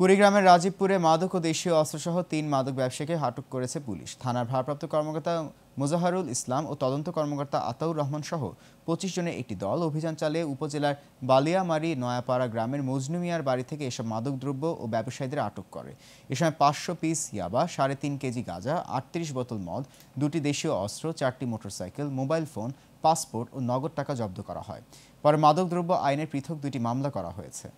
কুড়িগ্রামের রাজীবপুরে মাদক ও দেশীয় অস্ত্রসহ তিন মাদক ব্যবসায়ীকে আটক করেছে পুলিশ থানার ভারপ্রাপ্ত কর্মকর্তা মোজাহারুল ইসলাম ও তদন্ত কর্মকর্তা আতাউর রহমান সহ পঁচিশ জনের একটি দল অভিযান চালিয়ে উপজেলার বালিয়ামারি নয়াপাড়া গ্রামের মজনু মিয়ার বাড়ি থেকে এসব মাদকদ্রব্য ও ব্যবসায়ীদের আটক করে এ সময় পাঁচশো পিস ইয়াবা সাড়ে তিন কেজি গাঁজা আটত্রিশ বোতল মদ দুটি দেশীয় অস্ত্র চারটি মোটরসাইকেল মোবাইল ফোন পাসপোর্ট ও নগদ টাকা জব্দ করা হয় পরে মাদকদ্রব্য আইনের পৃথক দুটি মামলা করা হয়েছে